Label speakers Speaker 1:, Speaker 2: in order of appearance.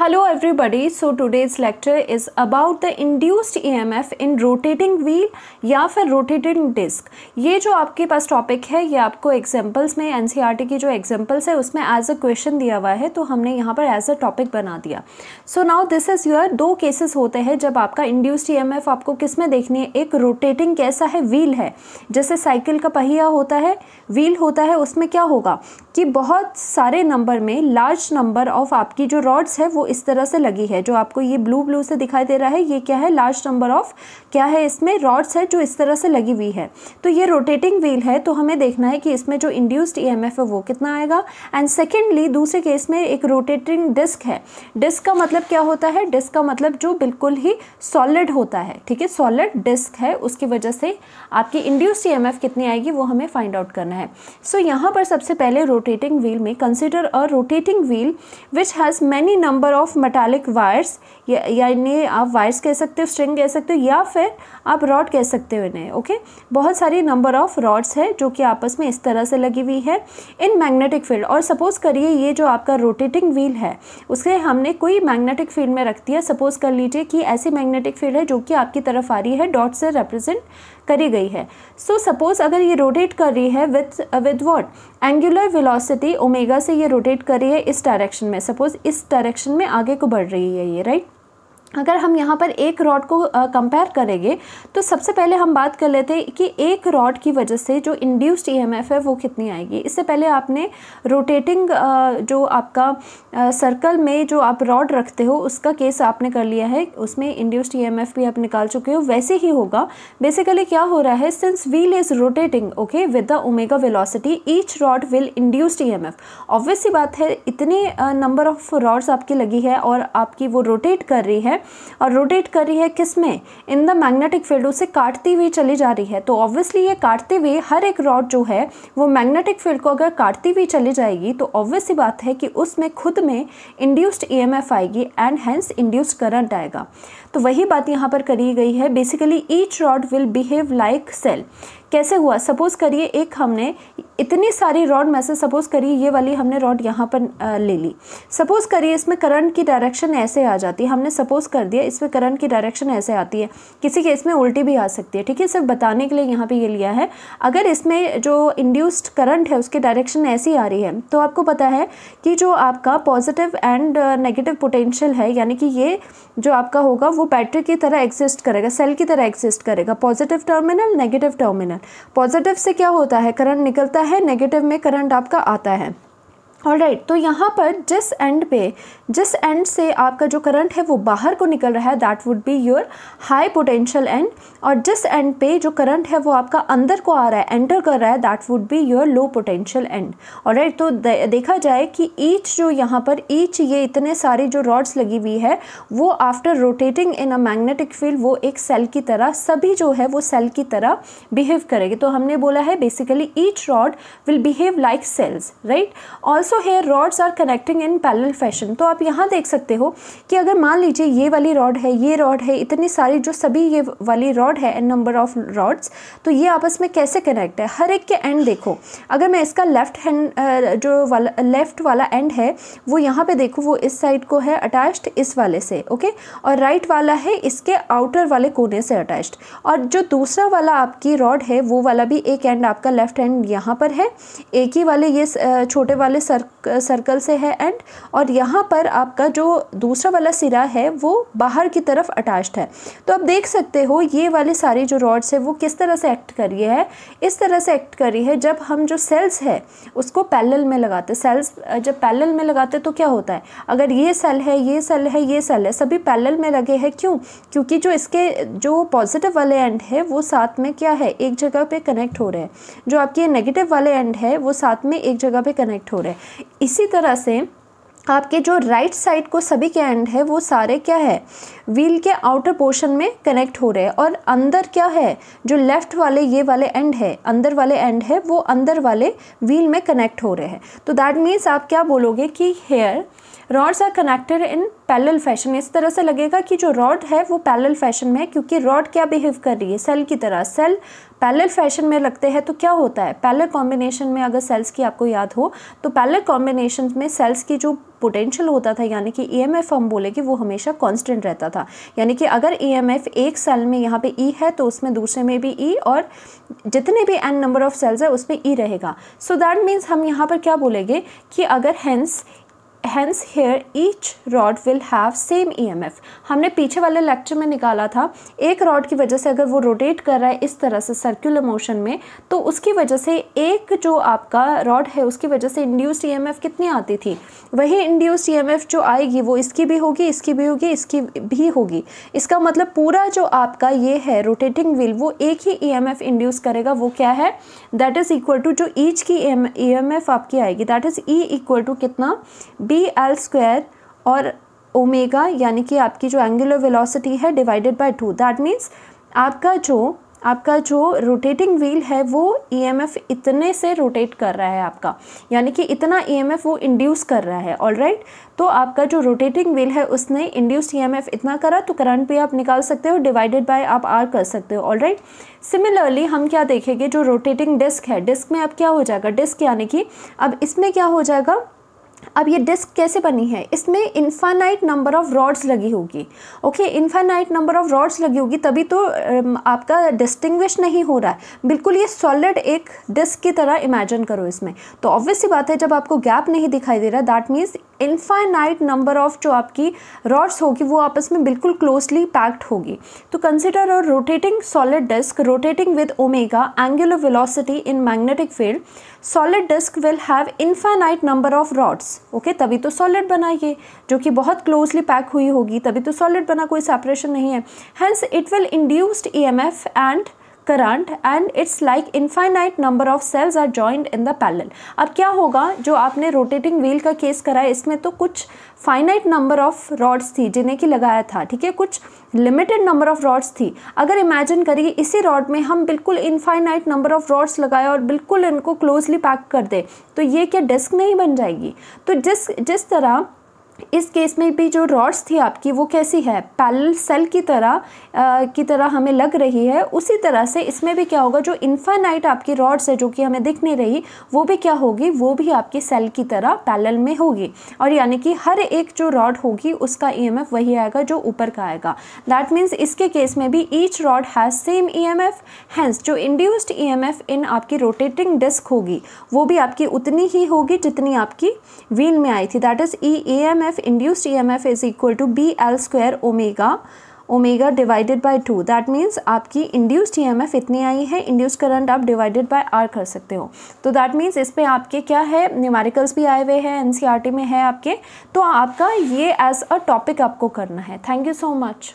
Speaker 1: Hello everybody, so today's lecture is about the induced EMF in rotating wheel या फिर rotating disc. ये जो आपके पास टॉपिक है ये आपको एग्जाम्पल्स में एन e की जो एग्जाम्पल्स है उसमें एज अ क्वेश्चन दिया हुआ है तो हमने यहाँ पर एज अ टॉपिक बना दिया so now this is your दो केसेस होते हैं जब आपका इंड्यूस्ड ई e आपको किस में देखनी है एक रोटेटिंग कैसा है व्हील है जैसे साइकिल का पहिया होता है व्हील होता है उसमें क्या होगा कि बहुत सारे नंबर में लार्ज नंबर ऑफ आपकी जो रॉड्स है वो इस तरह से लगी है जो आपको ये ब्लू ब्लू से दिखाई दे रहा है ये क्या है लार्ज नंबर ऑफ क्या है इसमें रॉड्स है जो इस तरह से लगी हुई है तो ये रोटेटिंग व्हील है तो हमें देखना है कि इसमें जो इंड्यूस्ड ई है वो कितना आएगा एंड सेकेंडली दूसरे केस में एक रोटेटिंग डिस्क है डिस्क का मतलब क्या होता है डिस्क का मतलब जो बिल्कुल ही सॉलिड होता है ठीक है सॉलिड डिस्क है उसकी वजह से आपकी इंड्यूस्ड ई कितनी आएगी वो हमें फाइंड आउट करना है सो so, यहाँ पर सबसे पहले रोटेटिंग व्हील में consider a rotating wheel which has many number of metallic wires यानी आप वायर्स कह सकते हो स्ट्रिंग कह सकते हो या फिर आप रॉड कह सकते हो इन्हें ओके बहुत सारी नंबर ऑफ रॉड्स है जो कि आपस में इस तरह से लगी हुई है इन मैग्नेटिक फील्ड और सपोज़ करिए ये जो आपका रोटेटिंग व्हील है उसे हमने कोई मैग्नेटिक फील्ड में रख दिया सपोज़ कर लीजिए कि ऐसी मैग्नेटिक फील्ड है जो कि आपकी तरफ आ रही है डॉट से रिप्रेजेंट करी गई है सो so, सपोज़ अगर ये रोटेट कर रही है with with what angular velocity omega से ये रोटेट कर रही है इस डायरेक्शन में सपोज़ इस डायरेक्शन में आगे को बढ़ रही है ये राइट right? अगर हम यहाँ पर एक रॉड को कंपेयर करेंगे तो सबसे पहले हम बात कर लेते हैं कि एक रॉड की वजह से जो इंड्यूस्ड ईएमएफ है वो कितनी आएगी इससे पहले आपने रोटेटिंग जो आपका सर्कल में जो आप रॉड रखते हो उसका केस आपने कर लिया है उसमें इंड्यूस्ड ईएमएफ भी आप निकाल चुके हो वैसे ही होगा बेसिकली क्या हो रहा है since wheel is rotating okay with the omega velocity each rod will induced E M F obvious सी बात है इतने नंबर ऑफ रॉड्स आपकी लगी है और आपकी वो रोटेट कर रही है है और रोटेट कर रही है किस में इन द मैग्नेटिक फील्ड उसे काटती हुई चली जा रही है तो ऑब्वियसली ये काटते हुए हर एक रॉड जो है वो मैग्नेटिक फील्ड को अगर काटती हुई चली जाएगी तो ऑब्वियसली बात है कि उसमें खुद में इंड्यूस्ड ई e आएगी एंड हैंस इंड्यूस्ड करंट आएगा तो वही बात यहाँ पर करी गई है basically each rod will behave like cell कैसे हुआ सपोज़ करिए एक हमने इतनी सारी रॉड में से सपोज़ करिए ये वाली हमने रॉड यहाँ पर ले ली सपोज़ करिए इसमें करंट की डायरेक्शन ऐसे आ जाती है हमने सपोज़ कर दिया इसमें करंट की डायरेक्शन ऐसे आती है किसी केस में उल्टी भी आ सकती है ठीक है सिर्फ बताने के लिए यहाँ पर ये लिया है अगर इसमें जो इंड्यूस्ड करंट है उसकी डायरेक्शन ऐसी आ रही है तो आपको पता है कि जो आपका पॉजिटिव एंड नेगेटिव पोटेंशियल है यानी कि ये जो आपका होगा वो बैटरी की तरह एग्जिस्ट करेगा सेल की तरह एग्जिस्ट करेगा positive terminal negative terminal current positive से क्या होता है करंट निकलता है नेगेटिव में करंट आपका आता है ऑल राइट right, तो यहाँ पर जिस एंड पे जिस एंड से आपका जो करंट है वो बाहर को निकल रहा है that would be your high potential end और जिस एंड पे जो करंट है वो आपका अंदर को आ रहा है एंटर कर रहा है that would be your low potential end all right तो दे, देखा जाए कि ईच जो यहाँ पर ईच ये इतने सारे जो रॉड्स लगी हुई है वो after rotating in a magnetic field वो एक सेल की तरह सभी जो है वो सेल की तरह बिहेव करेगी तो हमने बोला है basically each rod will behave like cells right also also here rods are connecting in parallel fashion तो आप यहाँ देख सकते हो कि अगर मान लीजिए ये वाली रॉड है ये रॉड है इतनी सारी जो सभी ये वाली रॉड है एंड नंबर ऑफ रॉड्स तो ये आपस में कैसे कनेक्ट है हर एक के एंड देखो अगर मैं इसका लेफ्ट हैंड जो वाला लेफ़्ट वाला एंड है वो यहाँ पे देखो वो इस साइड को है अटैच्ड इस वाले से ओके और राइट right वाला है इसके आउटर वाले कोने से अटैच्ड और जो दूसरा वाला आपकी रॉड है वो वाला भी एक एंड आपका लेफ्ट हैंड यहाँ पर है एक ही वाले ये छोटे वाले सर सर्क सर्कल से है एंड और यहाँ पर आपका जो दूसरा वाला सिरा है वो बाहर की तरफ अटैच्ड है तो आप देख सकते हो ये वाले सारे जो रॉड्स है वो किस तरह से एक्ट कर रही है इस तरह से एक्ट कर रही है जब हम जो सेल्स है उसको पैलल में लगाते सेल्स जब पैलल में लगाते तो क्या होता है अगर ये सेल है ये सेल है ये सेल है सभी पैलल में लगे हैं क्यों क्योंकि जो इसके जो पॉजिटिव वाले एंड है वो साथ में क्या है एक जगह पे कनेक्ट हो रहे हैं जो आपके नेगेटिव वाले एंड है वो साथ में एक जगह पे कनेक्ट हो रहे हैं इसी तरह से आपके जो राइट साइड को सभी के एंड है वो सारे क्या है व्हील के आउटर पोर्शन में कनेक्ट हो रहे हैं और अंदर क्या है जो लेफ़्ट वाले ये वाले एंड है अंदर वाले एंड है वो अंदर वाले व्हील में कनेक्ट हो रहे हैं तो दैट मीन्स आप क्या बोलोगे कि here rods are connected in parallel fashion इस तरह से लगेगा कि जो रॉड है वो पैरेलल फैशन में है क्योंकि रॉड क्या बिहेव कर रही है सेल की तरह सेल पैरेलल फैशन में लगते हैं तो क्या होता है पैरेलल कॉम्बिनेशन में अगर सेल्स की आपको याद हो तो पैरेलल कॉम्बिनेशन में सेल्स की जो पोटेंशियल होता था यानी कि एफ e हम बोले कि वो हमेशा कॉन्स्टेंट रहता था यानी कि अगर एफ e एक सेल में यहाँ पे ई e है तो उसमें दूसरे में भी ई और जितने भी एन नंबर ऑफ सेल्स है उसमें ई रहेगा सो दैट मीन्स हम यहाँ पर क्या बोलेंगे कि अगर hence hence here each rod will have same EMF हमने पीछे वाले लेक्चर में निकाला था एक रॉड की वजह से अगर वो रोटेट कर रहा है इस तरह से सर्कुलर मोशन में तो उसकी वजह से एक जो आपका रॉड है उसकी वजह से इंड्यूस्ड ईएमएफ e कितनी आती थी वही इंड्यूस्ड ईएमएफ e जो आएगी वो इसकी भी होगी इसकी भी होगी इसकी भी होगी इसका मतलब पूरा जो आपका ये है रोटेटिंग व्हील वो एक ही एफ e इंड्यूस करेगा वो क्या है दैट इज़ इक्वल टू जो ईच की एफ आपकी आएगी that is E equal to कितना बी थ्री एल स्क्वायर और ओमेगा यानी कि आपकी जो एंगुलर वेलोसिटी है divided by two that means आपका जो आपका जो रोटेटिंग व्हील है वो ईएमएफ e इतने से रोटेट कर रहा है आपका यानी कि इतना ईएमएफ e वो इंड्यूस कर रहा है ऑल राइट तो आपका जो रोटेटिंग व्हील है उसने इंड्यूस ईएमएफ e इतना करा तो करंट भी आप निकाल सकते हो डिवाइडेड बाय आप आर कर सकते हो ऑल राइट सिमिलरली हम क्या देखेंगे जो रोटेटिंग डिस्क है डिस्क में अब क्या हो जाएगा डिस्क यानी कि अब इसमें क्या हो जाएगा अब ये डिस्क कैसे बनी है इसमें इन्फानाइट नंबर ऑफ़ रॉड्स लगी होगी okay infinite number of rods लगी होगी तभी तो आपका डिस्टिंग्विश नहीं हो रहा है बिल्कुल ये सॉलिड एक डिस्क की तरह इमेजिन करो इसमें तो ऑब्वियस सी बात है जब आपको गैप नहीं दिखाई दे रहा that means infinite number of जो आपकी रॉड्स होगी वो आपस में बिल्कुल क्लोजली पैक्ड होगी तो consider a rotating solid disc rotating with omega angular velocity in magnetic field solid disc will have infinite number of rods okay तभी तो सॉलिड बना ये जो कि बहुत क्लोजली पैक हुई होगी तभी तो सॉलिड बना कोई सेपरेशन नहीं है hence it will induced E M F and current and it's like infinite number of cells are joined in the parallel अब क्या होगा जो आपने रोटेटिंग व्हील का केस कराया इसमें तो कुछ फाइनाइट नंबर ऑफ रॉड्स थी जिन्हें कि लगाया था ठीक है कुछ लिमिटेड नंबर ऑफ रॉड्स थी अगर इमेजिन करिए इसी रॉड में हम बिल्कुल इनफाइनाइट नंबर ऑफ रॉड्स लगाए और बिल्कुल इनको क्लोजली पैक कर दें तो ये क्या डिस्क नहीं बन जाएगी तो जिस जिस तरह इस केस में भी जो रॉड्स थी आपकी वो कैसी है पैरल सेल की तरह आ, की तरह हमें लग रही है उसी तरह से इसमें भी क्या होगा जो इन्फानाइट आपकी रॉड्स है जो कि हमें दिख नहीं रही वो भी क्या होगी वो भी आपकी सेल की तरह पैरल में होगी और यानी कि हर एक जो रॉड होगी उसका ई e वही आएगा जो ऊपर का आएगा दैट मीन्स इसके केस में भी each rod has same E M F जो induced E M F in आपकी रोटेटिंग डिस्क होगी वो भी आपकी उतनी ही होगी जितनी आपकी व्हील में आई थी that is E A M F F induced E M F is equal to B L square omega omega divided by two that means आपकी इंड्यूस्ड ई एम एफ इतनी आई है इंड्यूस करंट आप divided by R कर सकते हो तो that means इस पर आपके क्या है न्यूमेरिकल्स भी आए हुए हैं एन सी आर टी में है आपके तो आपका ये एज अ टॉपिक आपको करना है थैंक यू सो मच